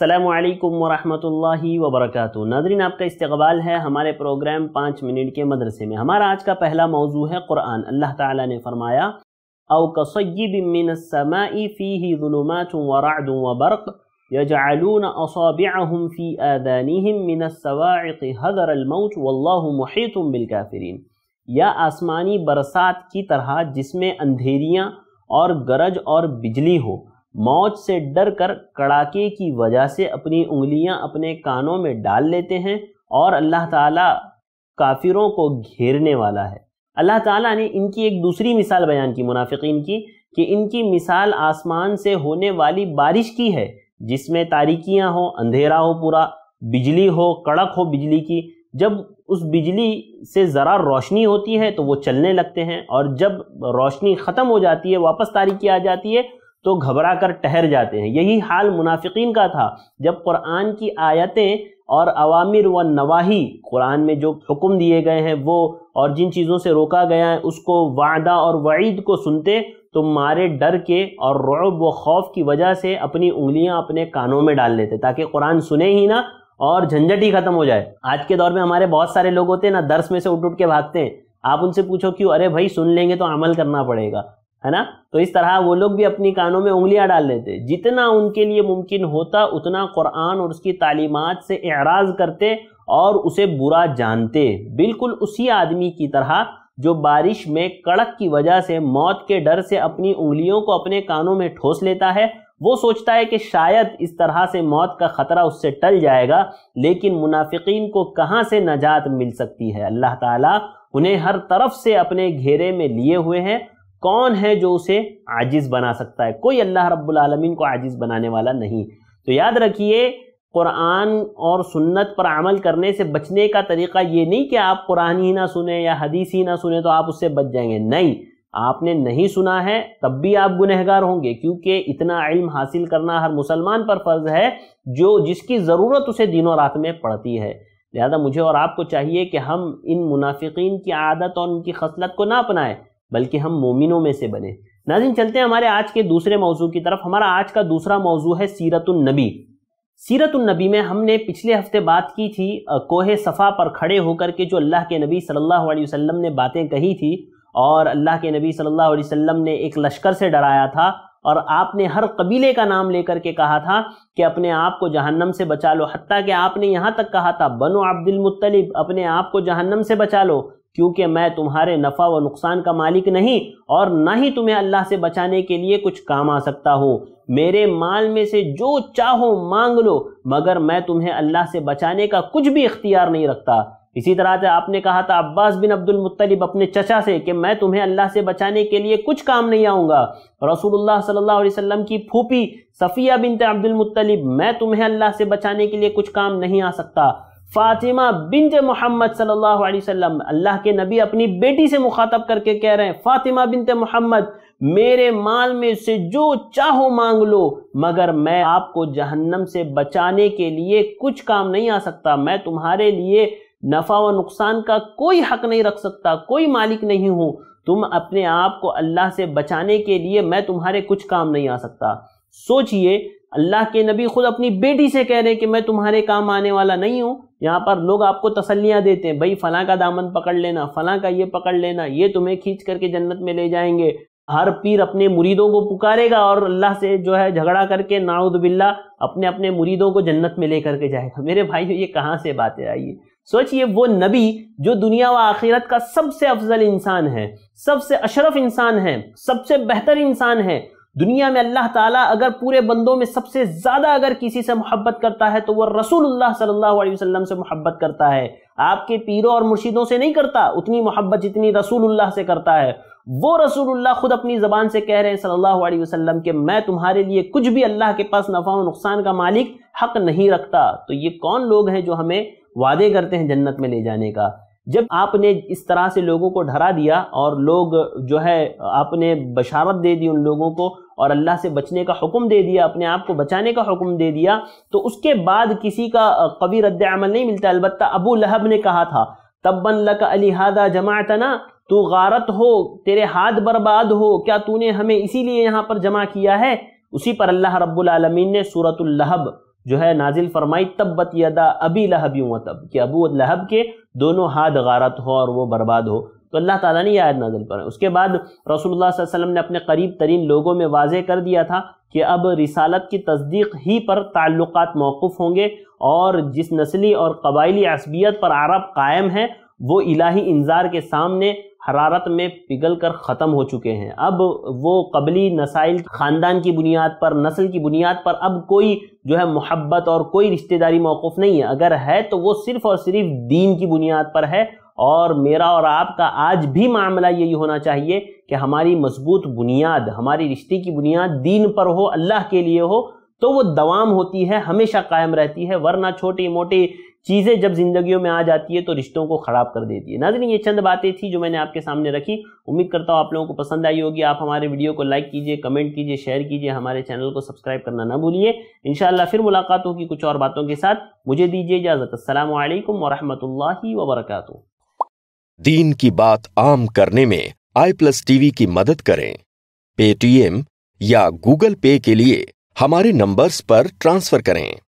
असलकम वरहमल वबरक नाजरीन आपका इस्तबाल है हमारे प्रोग्राम पाँच मिनट के मदरसे में हमारा आज का पहला मौजू है क़ुरान अल्लाह ताला ने फरमाया अवकसमिनसमाफ़ीमात वबरक यजालून असाबियाहम फ़ी आदानीम मिनसवाक़ हज़रमौत वल्लाहमतम बिलकाफ़रीन या आसमानी बरसात की तरह जिसमें अंधेरियाँ और गरज और बिजली हो मौत से डर कर कड़ाके की वजह से अपनी उंगलियां अपने कानों में डाल लेते हैं और अल्लाह ताला काफिरों को घेरने वाला है अल्लाह ताला ने इनकी एक दूसरी मिसाल बयान की मुनाफिकीन की कि इनकी मिसाल आसमान से होने वाली बारिश की है जिसमें तारिकियाँ हो अंधेरा हो पूरा बिजली हो कड़क हो बिजली की जब उस बिजली से ज़रा रोशनी होती है तो वो चलने लगते हैं और जब रोशनी ख़त्म हो जाती है वापस तारीकी आ जाती है तो घबरा कर ठहर जाते हैं यही हाल मुनाफिकीन का था जब कुरान की आयतें और अवामिर व नवाही कुरान में जो हुक्म दिए गए हैं वो और जिन चीज़ों से रोका गया है उसको वादा और वईद को सुनते तो मारे डर के और रौब व खौफ की वजह से अपनी उंगलियां अपने कानों में डाल लेते ताकि कुरान सुने ही ना और झंझट ही खत्म हो जाए आज के दौर में हमारे बहुत सारे लोग होते हैं ना दर्स में से उठ उठ के भागते हैं आप उनसे पूछो क्यों अरे भाई सुन लेंगे तो अमल करना पड़ेगा है ना तो इस तरह वो लोग भी अपनी कानों में उंगलियां डाल लेते जितना उनके लिए मुमकिन होता उतना कुरान और उसकी तालीमत से एराज करते और उसे बुरा जानते बिल्कुल उसी आदमी की तरह जो बारिश में कड़क की वजह से मौत के डर से अपनी उंगलियों को अपने कानों में ठोस लेता है वो सोचता है कि शायद इस तरह से मौत का ख़तरा उससे टल जाएगा लेकिन मुनाफिकीन को कहाँ से नजात मिल सकती है अल्लाह ताला उन्हें हर तरफ से अपने घेरे में लिए हुए हैं कौन है जो उसे आजिज़ बना सकता है कोई अल्लाह रब्बुल आलमीन को आजिज़ बनाने वाला नहीं तो याद रखिए कुरान और सुन्नत पर अमल करने से बचने का तरीका ये नहीं कि आप कुरान ही ना सुने या हदीस ही ना सुने तो आप उससे बच जाएंगे नहीं आपने नहीं सुना है तब भी आप गुनहगार होंगे क्योंकि इतना इल्म हासिल करना हर मुसलमान पर फ़र्ज़ है जो जिसकी ज़रूरत उसे दिनों रात में पड़ती है लिहाजा मुझे और आपको चाहिए कि हम इन मुनाफिकीन की आदत और उनकी खसलत को ना अपनाएं बल्कि हम मोमिनों में से बने नाजिन चलते हैं हमारे आज के दूसरे मौजू की तरफ हमारा आज का दूसरा मौजू है सीरतुलनबी सीरतुलनबी में हमने पिछले हफ्ते बात की थी कोहे सफ़ा पर खड़े होकर के जो अल्लाह के नबी सल्लल्लाहु अलैहि वसल्लम ने बातें कही थी और अल्लाह के नबी सल्लल्लाहु अलैहि वसल्लम ने एक लश्कर से डराया था और आपने हर कबीले का नाम लेकर के कहा था कि अपने आप को जहन्नम से बचा लो हती कि आपने यहाँ तक कहा था बनो अब्दुल मुत्तलिब अपने आप को जहन्नम से बचा लो क्योंकि मैं तुम्हारे नफ़ा व नुकसान का मालिक नहीं और ना ही तुम्हें अल्लाह से बचाने के लिए कुछ काम आ सकता हो मेरे माल में से जो चाहो मांग लो मगर मैं तुम्हें अल्लाह से बचाने का कुछ भी इख्तियार नहीं रखता इसी तरह से आपने कहा था अब्बास बिन अब्दुल मुत्तलिब अपने चचा से कि मैं तुम्हें अल्लाह से बचाने के लिए कुछ काम नहीं आऊँगा रसूलुल्लाह सल्लल्लाहु अलैहि वसल्लम की फूफी सफ़िया बिनत अब्दुल मुत्तलिब मैं तुम्हें अल्लाह से बचाने के लिए कुछ काम नहीं आ सकता फातिमा बिन मोहम्मद सल्लल्लाहु अलैहि वसल्लम अल्लाह के नबी अपनी बेटी से मुखातब करके कह रहे हैं फातिमा बिनते मोहम्मद मेरे माल में से जो चाहो मांग लो मगर मैं आपको जहन्नम से बचाने के लिए कुछ काम नहीं आ सकता मैं तुम्हारे लिए नफ़ा व नुकसान का कोई हक नहीं रख सकता कोई मालिक नहीं हूँ तुम अपने आप को अल्लाह से बचाने के लिए मैं तुम्हारे कुछ काम नहीं आ सकता सोचिए अल्लाह के नबी खुद अपनी बेटी से कह रहे हैं कि मैं तुम्हारे काम आने वाला नहीं हूँ यहाँ पर लोग आपको तसलियाँ देते हैं भाई फलां का दामन पकड़ लेना फ़लाँ का ये पकड़ लेना ये तुम्हें खींच करके जन्नत में ले जाएंगे हर पीर अपने मुरीदों को पुकारेगा और अल्लाह से जो है झगड़ा करके नाउद बिल्ला अपने अपने मुरीदों को जन्नत में लेकर के जाएगा मेरे भाई ये कहाँ से बातें आइए सोचिए वो नबी जो दुनिया व आखिरत का सबसे अफजल इंसान है सबसे अशरफ इंसान है सबसे बेहतर इंसान है दुनिया में अल्लाह ताला अगर पूरे बंदों में सबसे ज़्यादा अगर किसी से मोहब्बत करता है तो वह रसूलुल्लाह सल्लल्लाहु अलैहि वसल्लम से मोहब्बत करता है आपके पीरों और मुर्शिदों से नहीं करता उतनी मोहब्बत जितनी रसूलुल्लाह से करता है वो रसूलुल्लाह खुद अपनी ज़बान से कह रहे हैं सल्लल्लाहु अलैहि वसल्लम के मैं तुम्हारे लिए कुछ भी अल्लाह के पास नफ़ा और नुकसान का मालिक हक नहीं रखता तो ये कौन लोग हैं जो हमें वादे करते हैं जन्नत में ले जाने का जब आपने इस तरह से लोगों को ढरा दिया और लोग जो है आपने बशारत दे दी उन लोगों को और अल्लाह से बचने का हुक्म दे दिया अपने आप को बचाने का हुक्म दे दिया तो उसके बाद किसी का कभी रद्द अमल नहीं मिलता अलबत् अबू लहब ने कहा था तब्बन लक अलीहादा जमातना तू गारत हो तेरे हाथ बर्बाद हो क्या तूने हमें इसीलिए यहाँ पर जमा किया है उसी पर अल्लाह रब्बुल रबालमीन ने सूरतुल्लहब जो है नाजिल फरमाई तब्बत यदा अबी लहब यूँ तब कि अबू लहब के दोनों हाथ गारत हो और वो बर्बाद हो तो अल्लाह ताला ने आयत नाजिल पर उसके बाद रसूलुल्लाह वसल्लम ने अपने करीब तरीन लोगों में वाजह कर दिया था कि अब रिसालत की तस्दीक ही पर ताल्लुक़ मौकूफ़ होंगे और जिस नस्ली और कबायली असबियत पर अरब कायम है वो इलाही इंजार के सामने हरारत में पिघल कर ख़त्म हो चुके हैं अब वो कबली नसाइल ख़ानदान की बुनियाद पर नस्ल की बुनियाद पर अब कोई जो है मोहब्बत और कोई रिश्तेदारी मौक़ नहीं है अगर है तो वो सिर्फ़ और सिर्फ दीन की बुनियाद पर है और मेरा और आपका आज भी मामला यही होना चाहिए कि हमारी मजबूत बुनियाद हमारी रिश्ते की बुनियाद दीन पर हो अल्लाह के लिए हो तो वो दवाम होती है हमेशा कायम रहती है वरना छोटी मोटी चीज़ें जब जिंदगियों में आ जाती है तो रिश्तों को ख़राब कर देती है नाजरीन ये चंद बातें थी जो मैंने आपके सामने रखी उम्मीद करता हूँ आप लोगों को पसंद आई होगी आप हमारे वीडियो को लाइक कीजिए कमेंट कीजिए शेयर कीजिए हमारे चैनल को सब्सक्राइब करना ना भूलिए इन फिर मुलाकात होगी कुछ और बातों के साथ मुझे दीजिए इजाज़त असल वरहमल वबरक दीन की बात आम करने में आई प्लस टीवी की मदद करें पेटीएम या गूगल पे के लिए हमारे नंबर्स पर ट्रांसफर करें